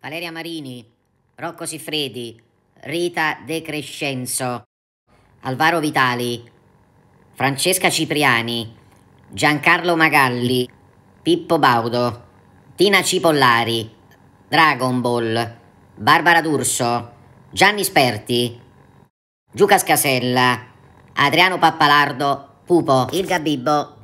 Valeria Marini, Rocco Siffredi, Rita De Crescenzo, Alvaro Vitali, Francesca Cipriani, Giancarlo Magalli, Pippo Baudo, Tina Cipollari, Dragon Ball, Barbara D'Urso, Gianni Sperti, Giuca Scasella, Adriano Pappalardo, Pupo, Il Gabibbo,